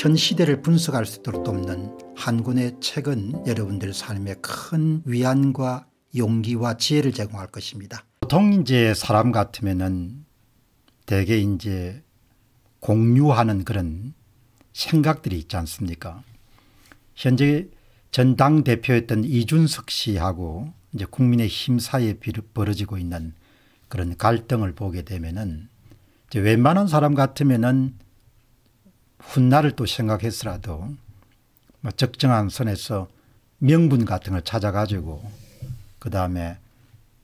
현 시대를 분석할 수 있도록 돕는 한 권의 책은 여러분들 삶에 큰 위안과 용기와 지혜를 제공할 것입니다. 보통 이제 사람 같으면은 대개 이제 공유하는 그런 생각들이 있지 않습니까? 현재 전당 대표였던 이준석 씨하고 이제 국민의힘 사이에 벌어지고 있는 그런 갈등을 보게 되면은 웬만한 사람 같으면은 훗날을 또생각했서라도뭐 적정한 선에서 명분 같은 걸 찾아가지고 그 다음에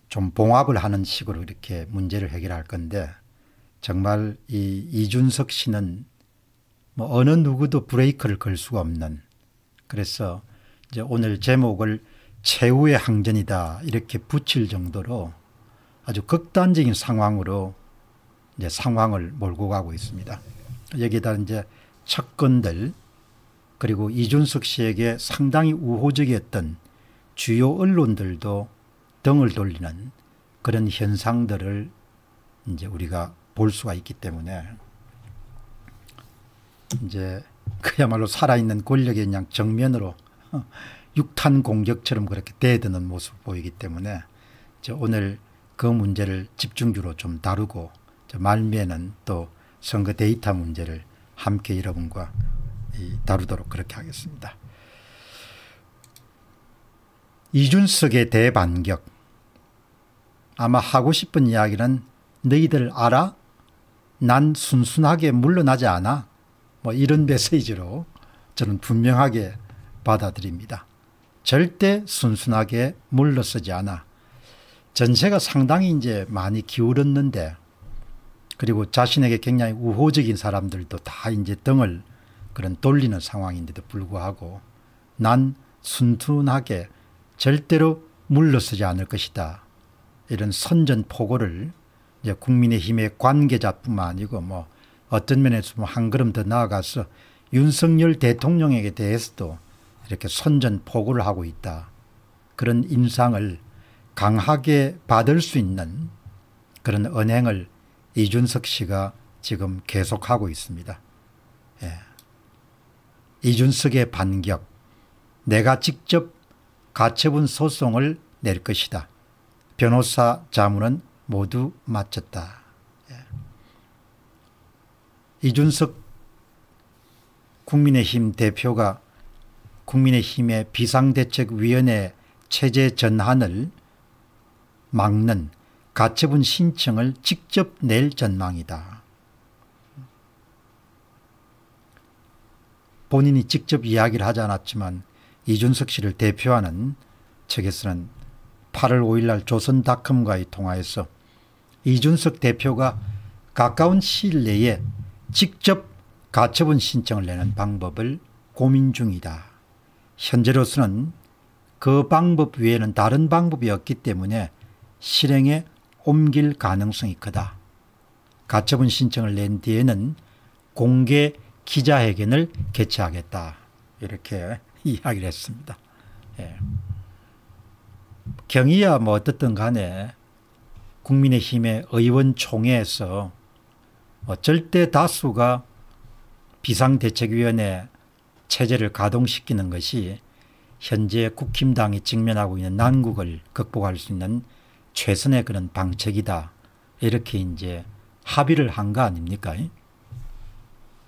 좀 봉합을 하는 식으로 이렇게 문제를 해결할 건데 정말 이 이준석 씨는 뭐 어느 누구도 브레이크를 걸 수가 없는 그래서 이제 오늘 제목을 최후의 항전이다 이렇게 붙일 정도로 아주 극단적인 상황으로 이제 상황을 몰고 가고 있습니다. 여기다 이제 측근들 그리고 이준석 씨에게 상당히 우호적이었던 주요 언론들도 등을 돌리는 그런 현상들을 이제 우리가 볼 수가 있기 때문에 이제 그야말로 살아있는 권력의 그냥 정면으로 육탄 공격처럼 그렇게 대드는 모습을 보이기 때문에 오늘 그 문제를 집중적으로 좀 다루고 말미에는 또 선거 데이터 문제를 함께 여러분과 다루도록 그렇게 하겠습니다. 이준석의 대반격 아마 하고 싶은 이야기는 너희들 알아? 난 순순하게 물러나지 않아? 뭐 이런 메시지로 저는 분명하게 받아들입니다. 절대 순순하게 물러서지 않아. 전세가 상당히 이제 많이 기울었는데 그리고 자신에게 굉장히 우호적인 사람들도 다 이제 등을 그런 돌리는 상황인데도 불구하고 난 순둔하게 절대로 물러서지 않을 것이다. 이런 선전포고를 이제 국민의힘의 관계자뿐만 아니고 뭐 어떤 면에서 뭐 한 걸음 더 나아가서 윤석열 대통령에게 대해서도 이렇게 선전포고를 하고 있다. 그런 인상을 강하게 받을 수 있는 그런 은행을 이준석 씨가 지금 계속하고 있습니다. 예. 이준석의 반격. 내가 직접 가처분 소송을 낼 것이다. 변호사 자문은 모두 마쳤다. 예. 이준석 국민의힘 대표가 국민의힘의 비상대책위원회 체제 전환을 막는 가처분 신청을 직접 낼 전망이다. 본인이 직접 이야기를 하지 않았지만 이준석 씨를 대표하는 측에서는 8월 5일날 조선닷컴과의 통화에서 이준석 대표가 가까운 시일 내에 직접 가처분 신청을 내는 방법을 고민 중이다. 현재로서는 그 방법 외에는 다른 방법이 없기 때문에 실행에 옮길 가능성이 크다. 가처분 신청을 낸 뒤에는 공개 기자회견을 개최하겠다. 이렇게 이야기를 했습니다. 예. 경위야 뭐 어떻든 간에 국민의힘의 의원총회에서 뭐 절대 다수가 비상대책위원회 체제를 가동시키는 것이 현재 국힘당이 직면하고 있는 난국을 극복할 수 있는 최선의 그런 방책이다. 이렇게 이제 합의를 한 거 아닙니까?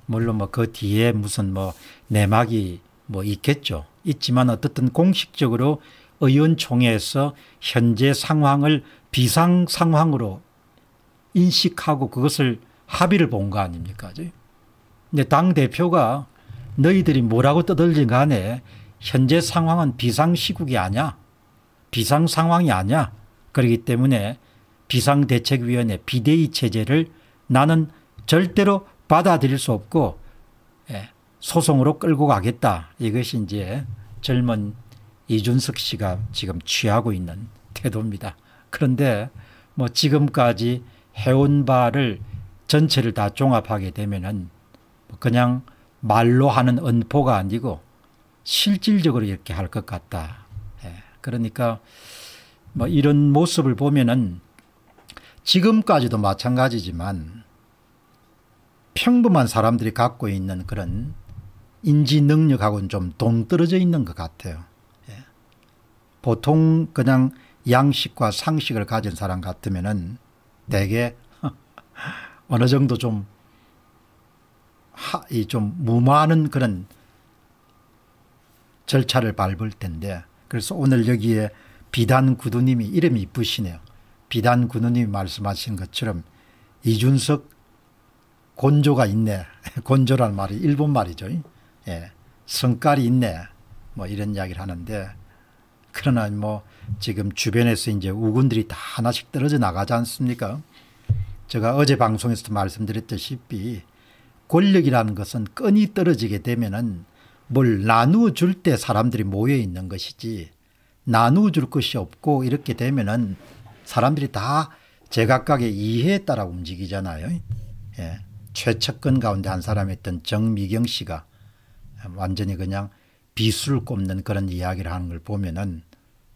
물론 뭐 그 뒤에 무슨 뭐 내막이 뭐 있겠죠. 있지만 어떻든 공식적으로 의원총회에서 현재 상황을 비상 상황으로 인식하고 그것을 합의를 본 거 아닙니까? 근데 당 대표가 너희들이 뭐라고 떠들든 간에 현재 상황은 비상 시국이 아니야. 비상 상황이 아니야. 그렇기 때문에 비상대책위원회 비대위 체제를 나는 절대로 받아들일 수 없고 예, 소송으로 끌고 가겠다. 이것이 이제 젊은 이준석 씨가 지금 취하고 있는 태도입니다. 그런데 뭐 지금까지 해온 바를 전체를 다 종합하게 되면은 뭐 그냥 말로 하는 언포가 아니고 실질적으로 이렇게 할 것 같다. 예, 그러니까 뭐 이런 모습을 보면은 지금까지도 마찬가지지만 평범한 사람들이 갖고 있는 그런 인지 능력하고는 좀 동떨어져 있는 것 같아요. 예. 보통 그냥 양식과 상식을 가진 사람 같으면은 대개 어느 정도 좀, 하, 이좀 무마하는 그런 절차를 밟을 텐데 그래서 오늘 여기에 비단 구두님이 이름이 이쁘시네요. 비단 구두님이 말씀하신 것처럼 이준석 곤조가 있네. 곤조란 말이 일본 말이죠. 예. 성깔이 있네. 뭐 이런 이야기를 하는데 그러나 뭐 지금 주변에서 이제 우군들이 다 하나씩 떨어져 나가지 않습니까? 제가 어제 방송에서도 말씀드렸듯이 권력이라는 것은 끈이 떨어지게 되면은 뭘 나누어 줄 때 사람들이 모여 있는 것이지 나누어줄 것이 없고 이렇게 되면은 사람들이 다 제각각의 이해에 따라 움직이잖아요. 예. 최측근 가운데 한 사람이었던 정미경 씨가 완전히 그냥 비수를 꼽는 그런 이야기를 하는 걸 보면은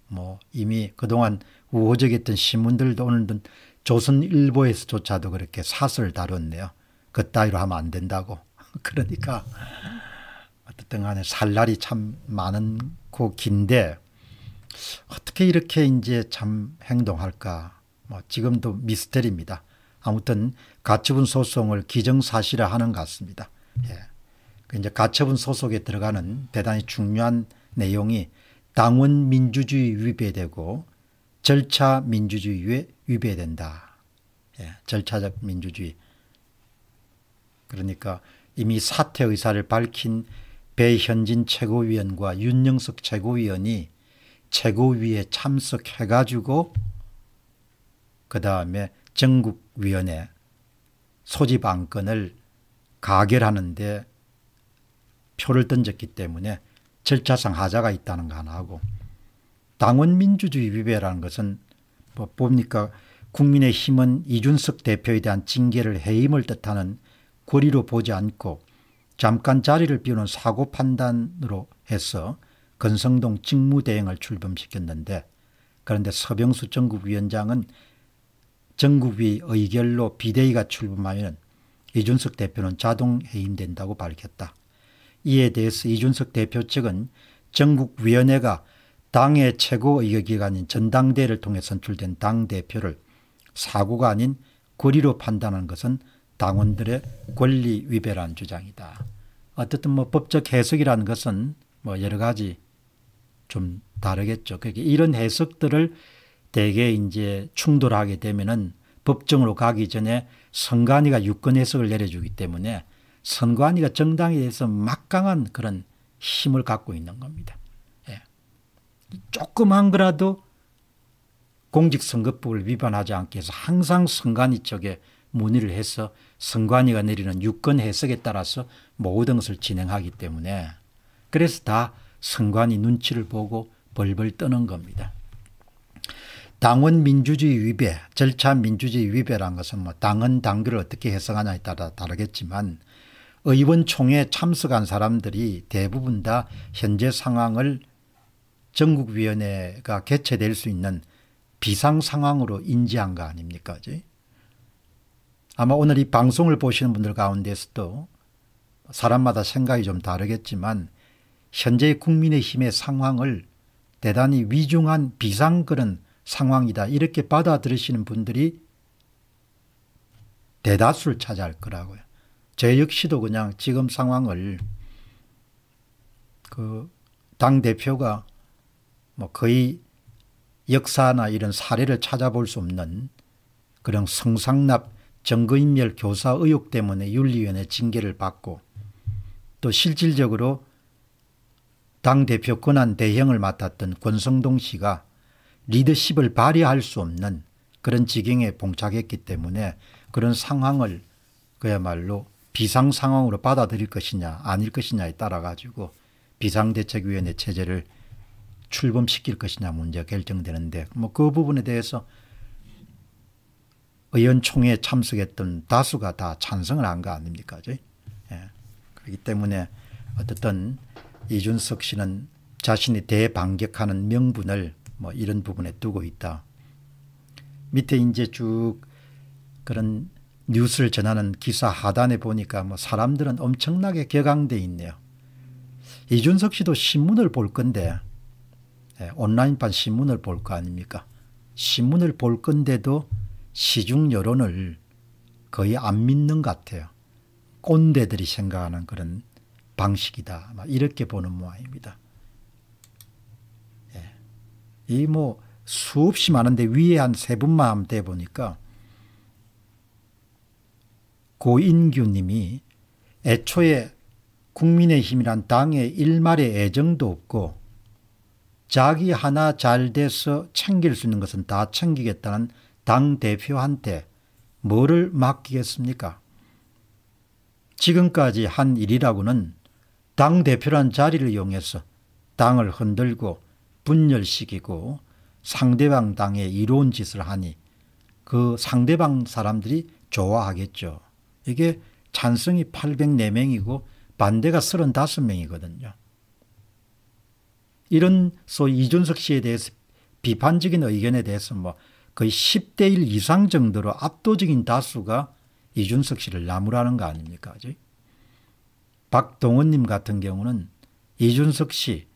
뭐 이미 그동안 우호적이었던 신문들도 오늘은 조선일보에서조차도 그렇게 사설 다뤘네요. 그 따위로 하면 안 된다고. 그러니까 어쨌든 간에 살 날이 참 많고 그 긴데 어떻게 이렇게 이제 참 행동할까? 뭐 지금도 미스터리입니다. 아무튼 가처분 소송을 기정사실화하는 것 같습니다. 예. 그 이제 가처분 소속에 들어가는 대단히 중요한 내용이 당원 민주주의 위배되고 절차 민주주의에 위배된다. 예. 절차적 민주주의. 그러니까 이미 사퇴 의사를 밝힌 배현진 최고위원과 윤영석 최고위원이 최고위에 참석해가지고 그 다음에 전국위원회 소집 안건을 가결하는데 표를 던졌기 때문에 절차상 하자가 있다는 거 하나하고 당원 민주주의 위배라는 것은 뭐 뭡니까 국민의힘은 이준석 대표에 대한 징계를 해임을 뜻하는 고리로 보지 않고 잠깐 자리를 비우는 사고 판단으로 해서 건성동 직무대행을 출범시켰는데 그런데 서병수 전국위원장은 전국위 의결로 비대위가 출범하면 이준석 대표는 자동 해임된다고 밝혔다. 이에 대해서 이준석 대표 측은 전국위원회가 당의 최고 의결기관인 전당대회를 통해 선출된 당대표를 사고가 아닌 고리로 판단한 것은 당원들의 권리 위배라는 주장이다. 어쨌든 뭐 법적 해석이라는 것은 뭐 여러 가지 좀 다르겠죠. 그러니까 이런 해석들을 대개 이제 충돌하게 되면은 법정으로 가기 전에 선관위가 유권 해석을 내려주기 때문에 선관위가 정당에 대해서 막강한 그런 힘을 갖고 있는 겁니다. 예. 조그만 거라도 공직선거법을 위반하지 않게 해서 항상 선관위 쪽에 문의를 해서 선관위가 내리는 유권 해석에 따라서 모든 것을 진행하기 때문에 그래서 다 선관이 눈치를 보고 벌벌 떠는 겁니다. 당원 민주주의 위배, 절차 민주주의 위배란 것은 뭐 당헌 당규를 어떻게 해석하냐에 따라 다르겠지만 의원총회에 참석한 사람들이 대부분 다 현재 상황을 전국위원회가 개최될 수 있는 비상상황으로 인지한 거 아닙니까? 아마 오늘 이 방송을 보시는 분들 가운데서도 사람마다 생각이 좀 다르겠지만 현재 국민의힘의 상황을 대단히 위중한 비상 그런 상황이다 이렇게 받아들이시는 분들이 대다수를 차지할 거라고요. 저 역시도 그냥 지금 상황을 그 당 대표가 뭐 거의 역사나 이런 사례를 찾아볼 수 없는 그런 성상납 정거인멸 교사 의혹 때문에 윤리위원회 징계를 받고 또 실질적으로 당대표 권한 대행을 맡았던 권성동 씨가 리더십을 발휘할 수 없는 그런 지경에 봉착했기 때문에 그런 상황을 그야말로 비상 상황으로 받아들일 것이냐 아닐 것이냐에 따라 가지고 비상대책위원회 체제를 출범시킬 것이냐 문제가 결정되는데 뭐 그 부분에 대해서 의원총회에 참석했던 다수가 다 찬성을 한 거 아닙니까? 예. 그렇기 때문에 어떻든 이준석 씨는 자신이 대반격하는 명분을 뭐 이런 부분에 두고 있다. 밑에 이제 쭉 그런 뉴스를 전하는 기사 하단에 보니까 뭐 사람들은 엄청나게 격앙돼 있네요. 이준석 씨도 신문을 볼 건데 예, 온라인판 신문을 볼 거 아닙니까? 신문을 볼 건데도 시중 여론을 거의 안 믿는 것 같아요. 꼰대들이 생각하는 그런 방식이다. 이렇게 보는 모양입니다. 예. 이뭐 수없이 많은데 위에 한 세 분만 하면 돼 보니까 고인규님이 애초에 국민의힘이란 당의 일말의 애정도 없고 자기 하나 잘 돼서 챙길 수 있는 것은 다 챙기겠다는 당 대표한테 뭐를 맡기겠습니까? 지금까지 한 일이라고는 당대표란 자리를 이용해서 당을 흔들고 분열시키고 상대방 당에 이로운 짓을 하니 그 상대방 사람들이 좋아하겠죠. 이게 찬성이 804명이고 반대가 35명이거든요. 이런 소위 이준석 씨에 대해서 비판적인 의견에 대해서 뭐 거의 10대 1 이상 정도로 압도적인 다수가 이준석 씨를 나무라는 거 아닙니까? 아직? 박동원님 같은 경우는 이준석 씨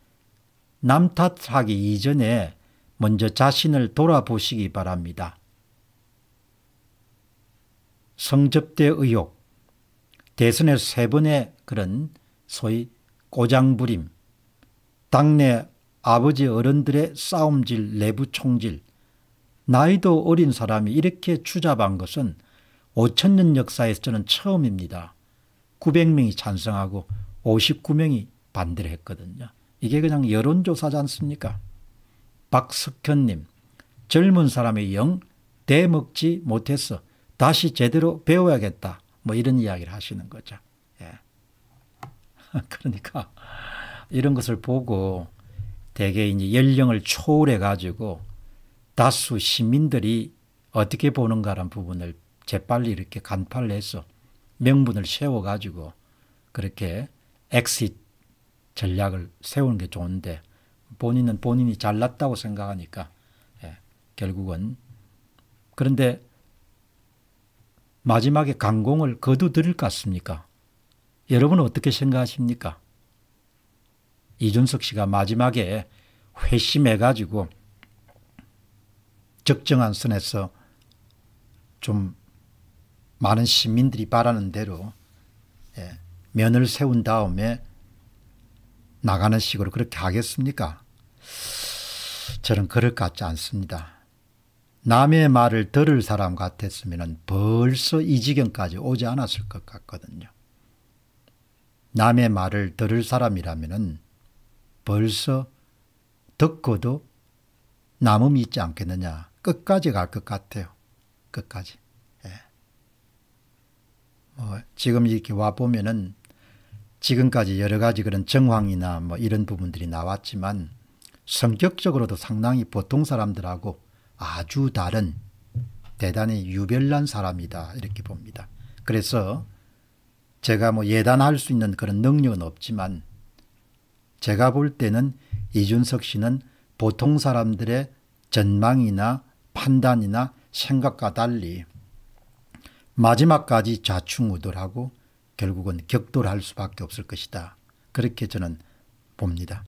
남탓하기 이전에 먼저 자신을 돌아보시기 바랍니다. 성접대 의혹, 대선에 세 번의 그런 소위 고장부림 당내 아버지 어른들의 싸움질 내부 총질, 나이도 어린 사람이 이렇게 추잡한 것은 5천년 역사에서는 처음입니다. 900명이 찬성하고 59명이 반대를 했거든요. 이게 그냥 여론조사지 않습니까? 박석현님, 젊은 사람의 영 대먹지 못했어. 다시 제대로 배워야겠다. 뭐 이런 이야기를 하시는 거죠. 예. 그러니까 이런 것을 보고 대개 이제 연령을 초월해 가지고 다수 시민들이 어떻게 보는가라는 부분을 재빨리 이렇게 간파를 해서 명분을 세워가지고 그렇게 엑싯 전략을 세우는 게 좋은데 본인은 본인이 잘났다고 생각하니까 예, 결국은 그런데 마지막에 강공을 거두드릴 것 같습니까? 여러분은 어떻게 생각하십니까? 이준석 씨가 마지막에 회심해가지고 적정한 선에서 좀 많은 시민들이 바라는 대로 예, 면을 세운 다음에 나가는 식으로 그렇게 하겠습니까? 저는 그럴 것 같지 않습니다. 남의 말을 들을 사람 같았으면 벌써 이 지경까지 오지 않았을 것 같거든요. 남의 말을 들을 사람이라면 벌써 듣고도 남음이 있지 않겠느냐. 끝까지 갈 것 같아요. 끝까지. 뭐 지금 이렇게 와 보면은 지금까지 여러 가지 그런 정황이나 뭐 이런 부분들이 나왔지만 성격적으로도 상당히 보통 사람들하고 아주 다른 대단히 유별난 사람이다 이렇게 봅니다. 그래서 제가 뭐 예단할 수 있는 그런 능력은 없지만 제가 볼 때는 이준석 씨는 보통 사람들의 전망이나 판단이나 생각과 달리 마지막까지 좌충우돌하고 결국은 격돌할 수밖에 없을 것이다. 그렇게 저는 봅니다.